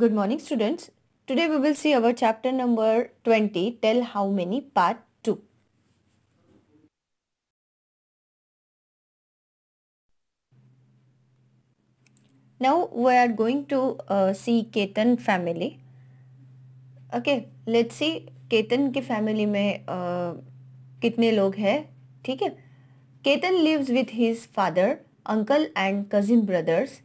Good morning students. Today we will see our chapter number 20, Tell How Many, part 2. Now we are going to uh, see Ketan family. Okay, let's see Ketan की family में uh, कितने लोग हैं ठीक है Ketan lives with his father uncle and cousin brothers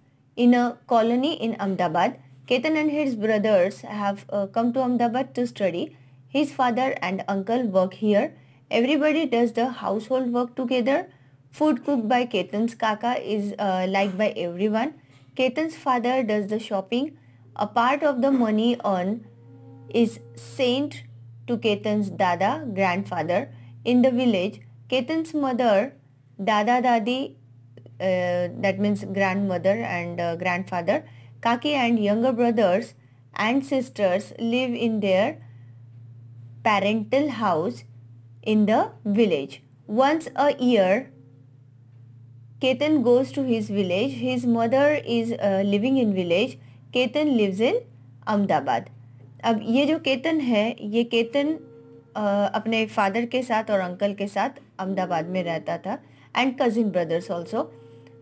in a colony in Ahmedabad Ketan and his brothers have uh, come to Ahmedabad to study. His father and uncle work here. Everybody does the household work together. Food cooked by Ketan's kaka is uh, liked by everyone. Ketan's father does the shopping. A part of the money earned is sent to Ketan's dada, grandfather, in the village. Ketan's mother, dada dadi, uh, that means grandmother and uh, grandfather, kaki and younger brothers and sisters live in their parental house in the village. Once a year, Ketan goes to his village. His mother is uh, living in village. Ketan lives in Ahmedabad अब ये जो केतन है ये केतन आ, अपने father के साथ और uncle के साथ अहमदाबाद में रहता था and cousin brothers also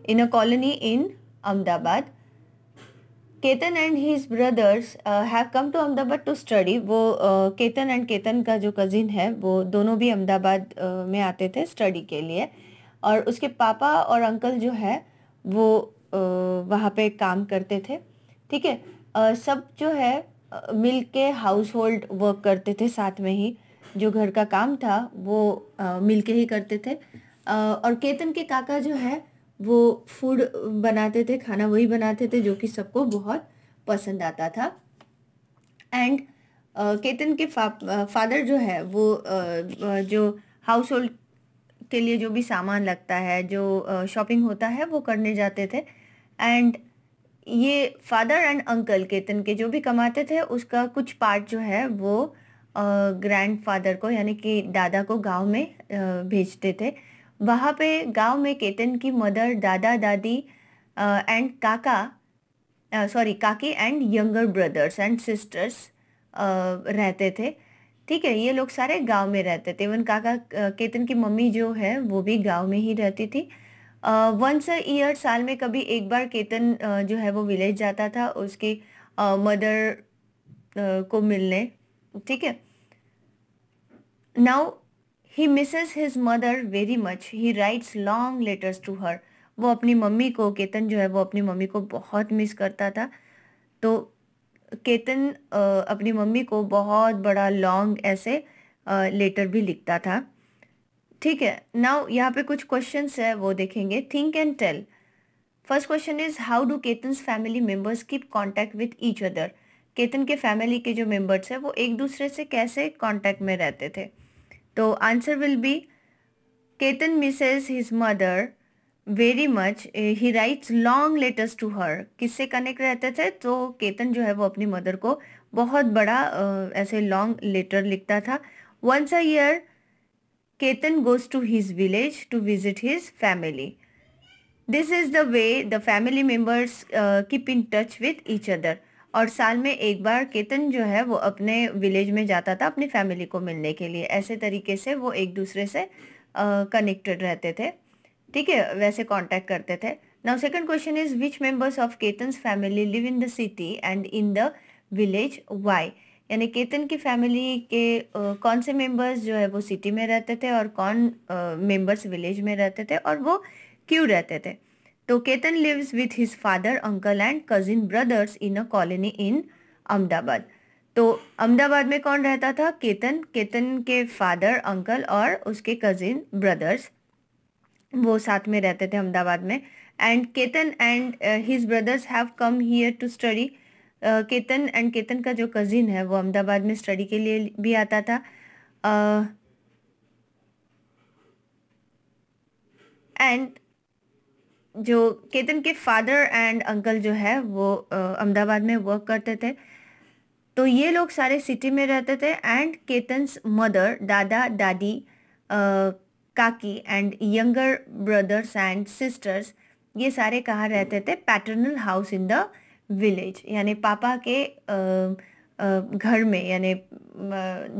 in a colony in Ahmedabad Ketan and his brothers have come to Ahmedabad to study वो uh, केतन एंड केतन का जो कज़िन है वो दोनों भी अहमदाबाद uh, में आते थे स्टडी के लिए और उसके पापा और अंकल जो है वो uh, वहाँ पे काम करते थे ठीक है uh, सब जो है मिल के हाउस होल्ड वर्क करते थे साथ में ही जो घर का काम था वो uh, मिल के ही करते थे uh, और केतन के काका जो है वो फूड बनाते थे खाना वही बनाते थे जो कि सबको बहुत पसंद आता था एंड केतन के फा, फादर जो है वो जो हाउस होल्ड के लिए जो भी सामान लगता है जो शॉपिंग होता है वो करने जाते थे एंड ये फादर एंड अंकल केतन के जो भी कमाते थे उसका कुछ पार्ट जो है वो ग्रैंड फादर को यानी कि दादा को गांव में भेजते थे वहाँ पे गांव में केतन की मदर दादा दादी and kaka sorry kaki and younger brothers and sisters रहते थे ठीक है ये लोग सारे गांव में रहते थे इवन काका केतन की मम्मी जो है वो भी गांव में ही रहती थी वंस अ ईयर साल में कभी एक बार केतन uh, जो है वो विलेज जाता था उसकी मदर uh, uh, को मिलने ठीक है now he misses his mother very much he writes long letters to her वो अपनी मम्मी को केतन जो है वो अपनी मम्मी को बहुत मिस करता था तो केतन अपनी मम्मी को बहुत बड़ा लॉन्ग ऐसे लेटर भी लिखता था ठीक है नाउ यहाँ पे कुछ क्वेश्चन है वो देखेंगे think and tell first question is how do Ketan family members keep contact with each other Ketan के फैमिली के जो मेम्बर्स हैं वो एक दूसरे से कैसे कॉन्टैक्ट में रहते थे तो answer will be Ketan misses his mother very much he writes long letters to her किससे कनेक्ट रहते थे तो केतन जो है वो अपनी मदर को बहुत बड़ा uh, ऐसे लॉन्ग लेटर लिखता था once a year Ketan goes to his village to visit his family this is the way the family members uh, keep in touch with each other और साल में एक बार केतन जो है वो अपने विलेज में जाता था अपनी फैमिली को मिलने के लिए ऐसे तरीके से वो एक दूसरे से कनेक्टेड रहते थे ठीक है वैसे कांटेक्ट करते थे now second question is which members of Ketan family live in the city and in the village why यानी केतन की फैमिली के uh, कौन से मेंबर्स जो है वो सिटी में रहते थे और कौन मेंबर्स uh, विलेज में रहते थे और वो क्यों रहते थे तो Ketan lives with his father uncle and cousin brothers in a colony in Ahmedabad तो अहमदाबाद में कौन रहता था केतन केतन के फादर अंकल और उसके कजिन ब्रदर्स वो साथ में रहते थे अहमदाबाद में and Ketan and his brothers have come here to study Ketan and Ketan का जो कज़िन है वो अहमदाबाद में स्टडी के लिए भी आता था एंड uh, जो केतन के फादर एंड अंकल जो है वो अहमदाबाद में वर्क करते थे तो ये लोग सारे सिटी में रहते थे and केतन्स mother dada dadi kaki and younger brothers and sisters ये सारे कहाँ रहते थे paternal house in the village यानी पापा के घर में यानी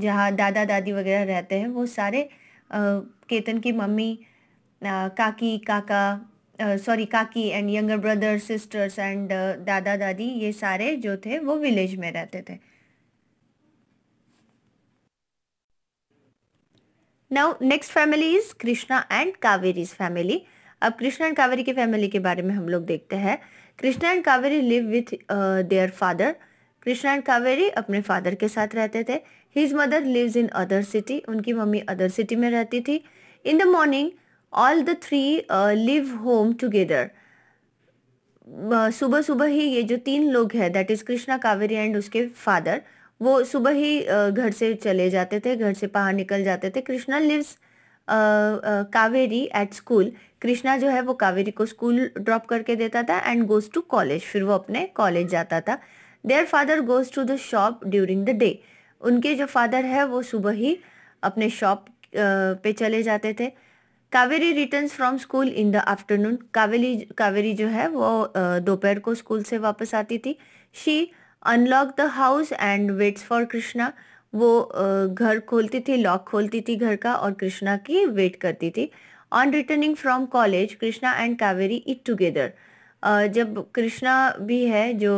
जहाँ दादा दादी वगैरह रहते हैं वो सारे आ, केतन की मम्मी काकी kaka sorry kaki and younger brother sisters and dada dadi ये सारे जो थे वो विलेज में रहते थे now next family is Krishna and Kaveri's family अब कृष्णा एंड कावेरी की फैमिली के बारे में हम लोग देखते हैं Krishna and Kaveri live with their father Krishna and Kaveri अपने फादर के साथ रहते थे his mother lives in other city उनकी मम्मी अदर सिटी में रहती थी in the morning all the three leave home together सुबह सुबह ही ये जो तीन लोग हैं that is Krishna Kaveri and उसके फादर वो सुबह ही uh, घर से चले जाते थे घर से बाहर निकल जाते थे Krishna leaves Kaveri at school Krishna जो है वो कावेरी को स्कूल ड्रॉप करके देता था एंड गोज टू कॉलेज फिर वो अपने कॉलेज जाता था their father goes to the shop during the day उनके जो फादर है वो सुबह ही अपने शॉप uh, पे चले जाते थे Kaveri return from school in the afternoon Kaveri Kaveri जो है वो दोपहर को स्कूल से वापस आती थी she unlock the house and waits for Krishna वो घर खोलती थी लॉक खोलती थी घर का और कृष्णा की वेट करती थी on returning from college Krishna and Kaveri eat together जब कृष्णा भी है जो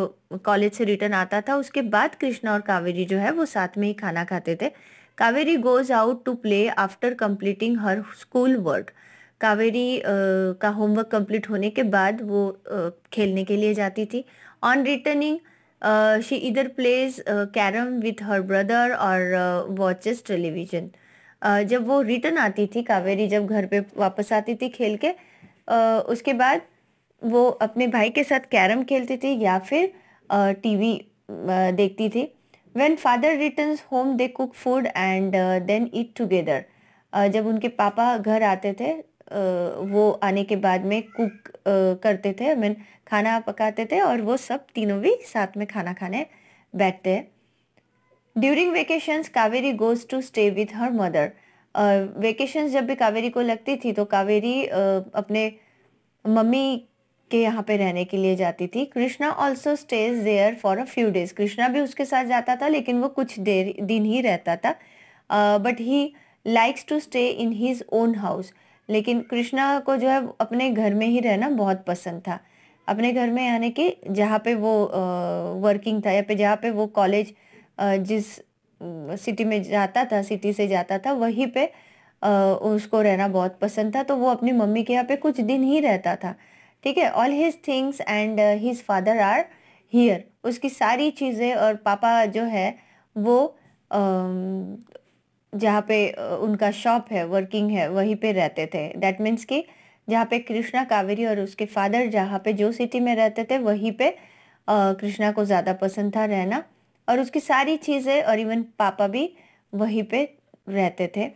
कॉलेज से रिटर्न आता था उसके बाद कृष्णा और कावेरी जो है वो साथ में ही खाना खाते थे Kaveri goes out to play after completing her school work Kaveri का होमवर्क कंप्लीट होने के बाद वो uh, खेलने के लिए जाती थी on returning she either plays carrom with her brother और वॉचेस टेलीविजन जब वो रिटर्न आती थी कावेरी जब घर पे वापस आती थी खेल के uh, उसके बाद वो अपने भाई के साथ कैरम खेलती थी या फिर टीवी uh, uh, देखती थी When father returns home, they cook food and uh, then eat together. Uh, जब उनके पापा घर आते थे uh, वो आने के बाद में कुक uh, करते थे मैन I mean, खाना पकाते थे और वो सब तीनों भी साथ में खाना खाने बैठते हैं during vacations Kaveri goes to stay with her mother vacations जब भी कावेरी को लगती थी तो कावेरी uh, अपने मम्मी के यहाँ पे रहने के लिए जाती थी Krishna also stays there for a few days Krishna भी उसके साथ जाता था लेकिन वो कुछ देर दिन ही रहता था but he likes to stay in his own house लेकिन कृष्णा को जो है अपने घर में ही रहना बहुत पसंद था अपने घर में यानी कि जहाँ पे वो वर्किंग था या पे जहाँ पे वो कॉलेज जिस सिटी में जाता था सिटी से जाता था वहीं पे उसको रहना बहुत पसंद था तो वो अपनी मम्मी के यहाँ पे कुछ दिन ही रहता था ठीक है all his things and his father are here उसकी सारी चीज़ें और पापा जो है वो um, जहाँ पे uh, उनका शॉप है वर्किंग है वहीं पे रहते थे दैट मीन्स कि जहाँ पे कृष्णा कावेरी और उसके फादर जहाँ पे जो सिटी में रहते थे वहीं पे uh, कृष्णा को ज़्यादा पसंद था रहना और उसकी सारी चीज़ें और इवन पापा भी वहीं पे रहते थे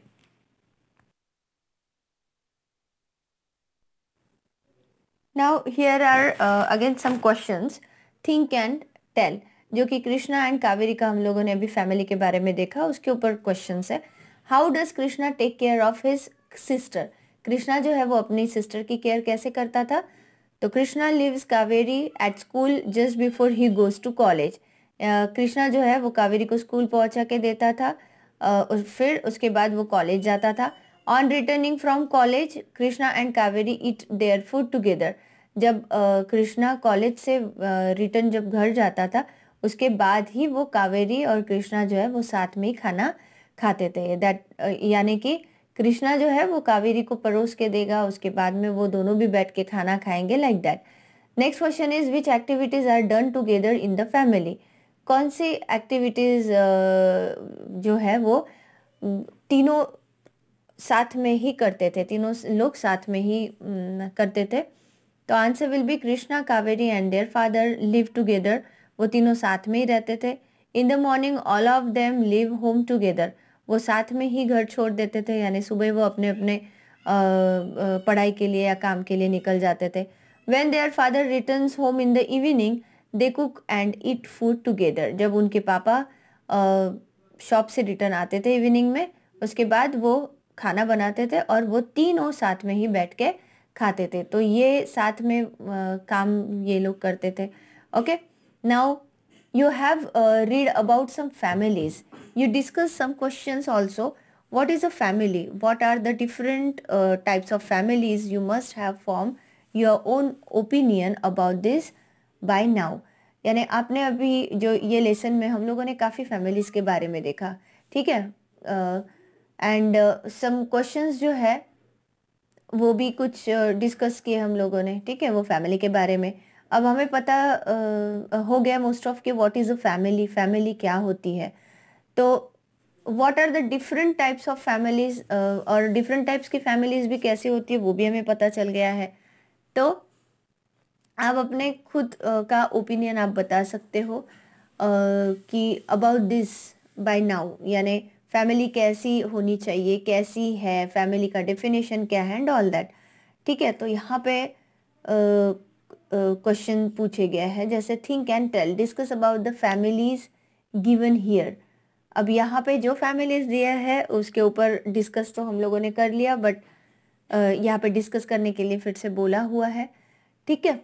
now here are again some question think and tell जो कि कृष्णा एंड कावेरी का हम लोगों ने अभी फैमिली के बारे में देखा उसके ऊपर क्वेश्चन है how does Krishna take care of his sister Krishna जो है वो अपनी सिस्टर की केयर कैसे करता था तो Krishna leaves Kaveri at school just before he goes to college Krishna जो है वो कावेरी को स्कूल पहुंचा के देता था uh, फिर उसके बाद वो कॉलेज जाता था on returning from college Krishna and Kaveri eat their food together जब कृष्णा कॉलेज से रिटर्न जब घर जाता था उसके बाद ही वो कावेरी और कृष्णा जो है वो साथ में ही खाना खाते थे दैट यानी कि कृष्णा जो है वो कावेरी को परोस के देगा उसके बाद में वो दोनों भी बैठ के खाना खाएंगे like that next question is which activities are done together in the family कौन सी एक्टिविटीज़ जो है वो तीनों साथ में ही करते थे तीनों लोग साथ में ही करते थे तो answer will be Krishna Kaveri and their father live together वो तीनों साथ में ही रहते थे in the morning all of them leave home together वो साथ में ही घर छोड़ देते थे यानी सुबह वो अपने अपने पढ़ाई के लिए या काम के लिए निकल जाते थे when their father return home in the evening they cook and eat food together जब उनके पापा शॉप से रिटर्न आते थे इवनिंग में उसके बाद वो खाना बनाते थे और वो तीनों साथ में ही बैठ के खाते थे तो ये साथ में आ, काम ये लोग करते थे okay now you have read about some families you discuss some question also what is a family what are the different types of families you must have form your own opinion about this by now यानी आपने अभी जो ये lesson में हम लोगों ने काफ़ी फैमिलीज के बारे में देखा ठीक है uh, एंड सम क्वेश्चंस जो है वो भी कुछ डिस्कस uh, किए हम लोगों ने ठीक है वो फैमिली के बारे में अब हमें पता uh, हो गया मोस्ट ऑफ के what is a family family क्या होती है तो what are the different types of families और डिफरेंट टाइप्स की फैमिलीज भी कैसी होती है वो भी हमें पता चल गया है तो आप अपने खुद uh, का ओपिनियन आप बता सकते हो uh, कि अबाउट दिस बाय नाउ यानी फैमिली कैसी होनी चाहिए कैसी है फैमिली का डेफिनेशन क्या है एंड ऑल दैट ठीक है तो यहाँ पे क्वेश्चन पूछे गया है जैसे think and tell discuss about the families given here अब यहाँ पे जो फैमिलीज दिया है उसके ऊपर डिस्कस तो हम लोगों ने कर लिया बट यहाँ पे डिस्कस करने के लिए फिर से बोला हुआ है ठीक है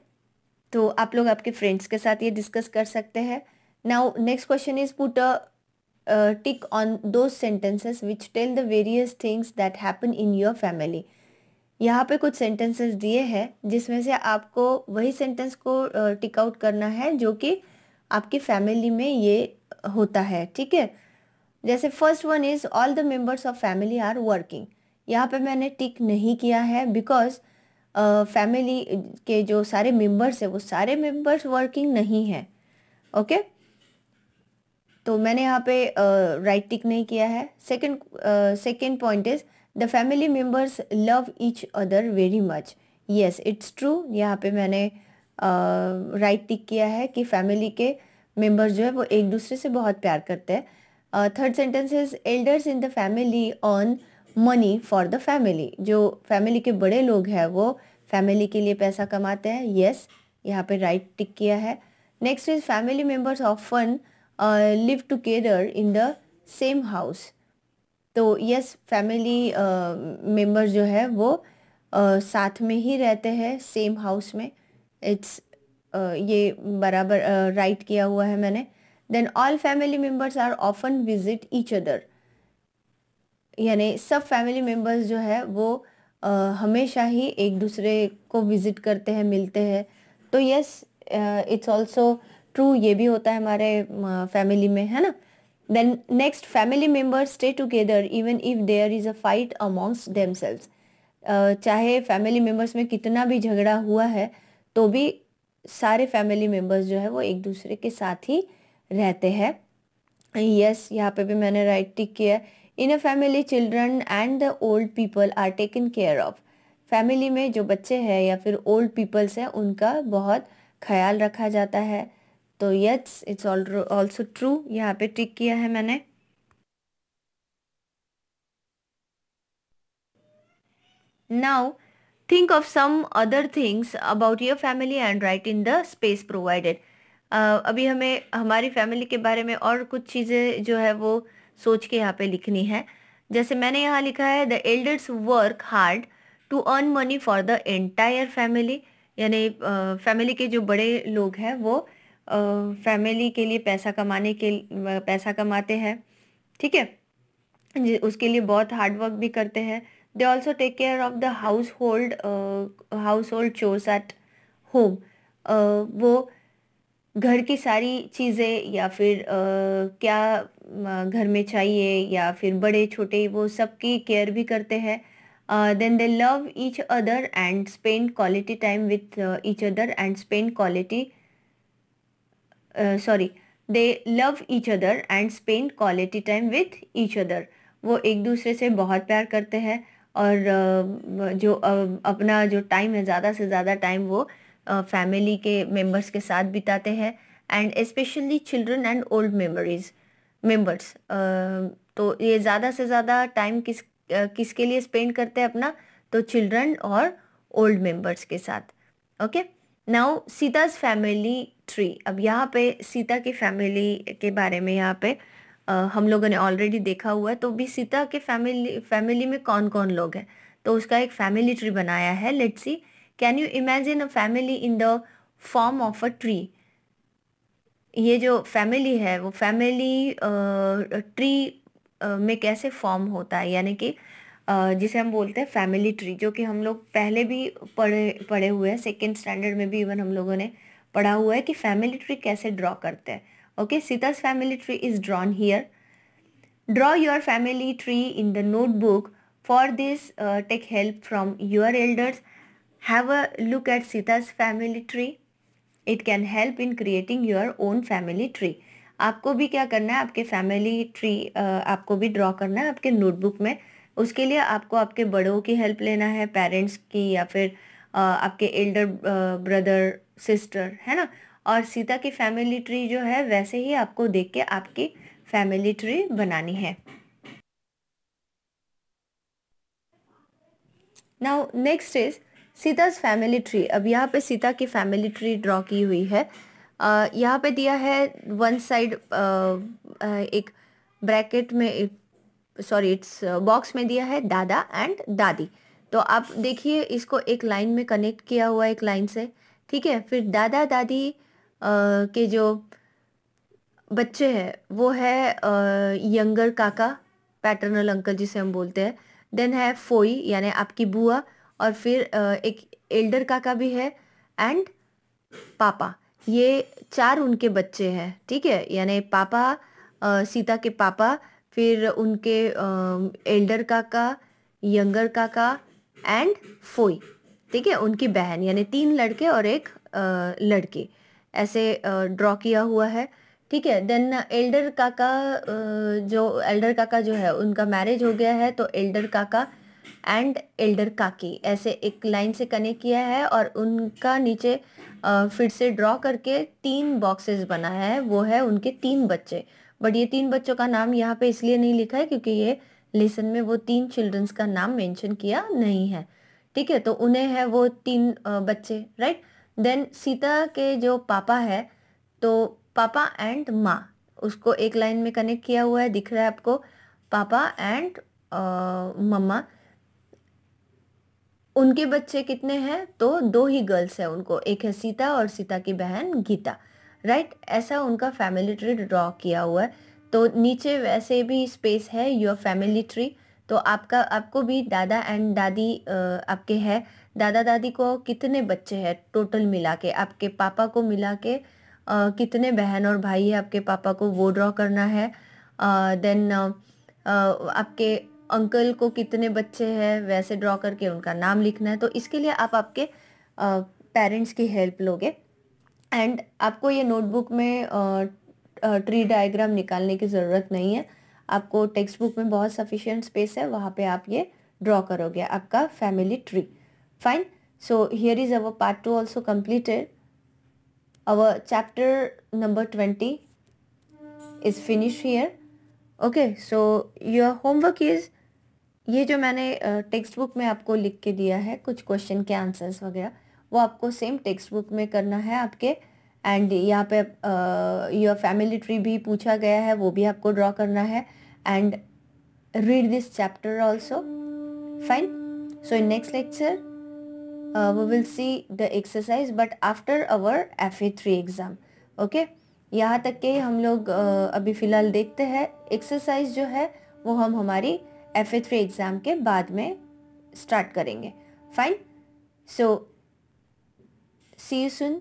तो आप लोग आपके फ्रेंड्स के साथ ये डिस्कस कर सकते हैं now next question is put a tick uh, on on sentences which tell the various things that happen in your family यहाँ पे कुछ सेंटेंसेस दिए हैं जिसमें से आपको वही सेंटेंस को टिक uh, आउट करना है जो कि आपकी फैमिली में ये होता है ठीक है जैसे first one is all the members of family are working यहाँ पे मैंने टिक नहीं किया है बिकॉज फैमिली uh, के जो सारे मेंबर्स है वो सारे मेंबर्स वर्किंग नहीं है ओके okay? तो मैंने यहाँ पे राइट टिक नहीं किया है second second point is the family members love each other very much yes it's true यहाँ पे मैंने राइट uh, टिक right किया है कि फैमिली के मेम्बर्स जो है वो एक दूसरे से बहुत प्यार करते हैं third sentence is elders in the family earn money for the family जो फैमिली के बड़े लोग हैं वो फैमिली के लिए पैसा कमाते हैं येस yes, यहाँ पे राइट right टिक किया है next is family members often live together in the same house तो यस फैमिली मेम्बर जो है वो uh, साथ में ही रहते हैं सेम हाउस में इट्स uh, ये बराबर राइट uh, किया हुआ है मैंने then all family members are often visit each other यानी सब फैमिली मेम्बर्स जो है वो uh, हमेशा ही एक दूसरे को विज़िट करते हैं मिलते हैं तो यस इट्स ऑल्सो ट्रू ये भी होता है हमारे फैमिली में है ना then next family member stay together even if there is a fight amongst them चाहे फैमिली मेम्बर्स में कितना भी झगड़ा हुआ है तो भी सारे फैमिली मेम्बर्स जो है वो एक दूसरे के साथ ही रहते हैं यस यहाँ पे भी मैंने राइट टिक किया in a family children and the old people are taken care of family में जो बच्चे हैं या फिर ओल्ड पीपल्स हैं उनका बहुत ख्याल रखा जाता है तो यस इट्स ऑल्सो ट्रू यहाँ पे टिक किया है मैंने now think of some other things about your family and write in the space provided अभी हमें हमारी फैमिली के बारे में और कुछ चीज़ें जो है वो सोच के यहाँ पे लिखनी है जैसे मैंने यहाँ लिखा है the elders work hard to earn money for the entire family यानी फैमिली के जो बड़े लोग हैं वो फैमिली के लिए पैसा कमाने के पैसा कमाते हैं ठीक है उसके लिए बहुत हार्ड वर्क भी करते हैं they also take care of the household household chores at home वो घर की सारी चीज़ें या फिर uh, क्या घर में चाहिए या फिर बड़े छोटे वो सब की केयर भी करते हैं then they love each other and spend quality time with each other and spend quality sorry they love each other and spend quality time with each other वो एक दूसरे से बहुत प्यार करते हैं और uh, जो uh, अपना जो टाइम है ज़्यादा से ज़्यादा टाइम वो फैमिली uh, के मेम्बर्स के साथ बिताते हैं and specially children and old memories members तो ये ज़्यादा से ज़्यादा टाइम किस किसके लिए स्पेंड करते हैं अपना तो चिल्ड्रन और ओल्ड मेम्बर्स के साथ okay now Sita's family three अब यहाँ पे सीता की फैमिली के बारे में यहाँ पे आ, हम लोगों ने ऑलरेडी देखा हुआ है तो भी सीता के फैमिली फैमिली में कौन कौन लोग हैं तो उसका एक फैमिली ट्री बनाया है let see can you imagine a family in the form of a tree ये जो फैमिली है वो फैमिली ट्री में कैसे फॉर्म होता है यानी कि जिसे हम बोलते हैं फैमिली ट्री जो कि हम लोग पहले भी पढ़े पढ़े हुए हैं सेकेंड स्टैंडर्ड में भी इवन हम लोगों ने पढ़ा हुआ है कि फैमिली ट्री कैसे ड्रॉ करते हैं okay Sita's family tree is drawn here draw your family tree in the notebook for this take help from from elders have a look at Sita's family tree it can help in creating creating own family tree आपको भी क्या करना है आपके family tree uh, आपको भी draw करना है आपके नोटबुक में उसके लिए आपको आपके बड़ों की हेल्प लेना है पेरेंट्स की या फिर uh, आपके एल्डर ब्रदर uh, सिस्टर है ना और सीता की फैमिली ट्री जो है वैसे ही आपको देख के आपकी फैमिली ट्री बनानी है now next is Sita's family tree अब यहाँ पे सीता की फैमिली ट्री ड्रॉ की हुई है uh, यहाँ पे दिया है वन साइड uh, एक ब्रैकेट में सॉरी इट्स बॉक्स में दिया है दादा एंड दादी तो आप देखिए इसको एक लाइन में कनेक्ट किया हुआ एक लाइन से ठीक है फिर दादा दादी आ, के जो बच्चे हैं वो है यंगर काका पैटर्नल अंकल जिसे हम बोलते हैं देन है फोई यानी आपकी बुआ और फिर आ, एक एल्डर काका भी है एंड पापा ये चार उनके बच्चे हैं ठीक है यानी पापा आ, सीता के पापा फिर उनके एल्डर काका यंगर काका एंड फोई ठीक है उनकी बहन यानी तीन लड़के और एक लड़की ऐसे ड्रॉ किया हुआ है ठीक है देन एल्डर काका जो एल्डर काका जो है उनका मैरिज हो गया है तो एल्डर काका एंड एल्डर काकी ऐसे एक लाइन से कनेक्ट किया है और उनका नीचे फिर से ड्रॉ करके तीन बॉक्सेस बना है वो है उनके तीन बच्चे बट ये तीन बच्चों का नाम यहाँ पे इसलिए नहीं लिखा है क्योंकि ये लेसन में वो तीन चिल्ड्रंस का नाम मेंशन किया नहीं है ठीक है तो उन्हें है वो तीन बच्चे राइट देन सीता के जो पापा है तो पापा एंड माँ उसको एक लाइन में कनेक्ट किया हुआ है दिख रहा है आपको पापा एंड मम्मा उनके बच्चे कितने हैं तो दो ही गर्ल्स हैं उनको एक है सीता और सीता की बहन गीता राइट ऐसा उनका फैमिली ट्री ड्रॉ किया हुआ है तो नीचे वैसे भी स्पेस है योर फैमिली ट्री तो आपका आपको भी दादा एंड दादी आपके है दादा दादी को कितने बच्चे हैं टोटल मिला के आपके पापा को मिला के कितने बहन और भाई है आपके पापा को वो ड्रॉ करना है देन आपके अंकल को कितने बच्चे हैं वैसे ड्रॉ करके उनका नाम लिखना है तो इसके लिए आप आपके पेरेंट्स की हेल्प लोगे एंड आपको ये नोटबुक में ट्री डायग्राम निकालने की ज़रूरत नहीं है आपको टेक्स्ट बुक में बहुत सफिशियंट स्पेस है वहाँ पे आप ये ड्रॉ करोगे आपका family tree fine so here is our part two also completed our chapter number twenty is finish here okay so your homework is ये जो मैंने टेक्स्ट बुक में आपको लिख के दिया है कुछ क्वेश्चन के आंसर्स वगैरह वो आपको सेम टेक्स्ट बुक में करना है आपके एंड यहाँ पे योर फैमिली ट्री भी पूछा गया है वो भी आपको ड्रॉ करना है and read this chapter also fine so in next lecture we will see the exercise but after our F A three exam okay यहाँ तक के हम लोग uh, अभी फ़िलहाल देखते हैं एक्सरसाइज जो है वो हम हमारी एफ ए थ्री एग्ज़ाम के बाद में स्टार्ट करेंगे fine so C you soon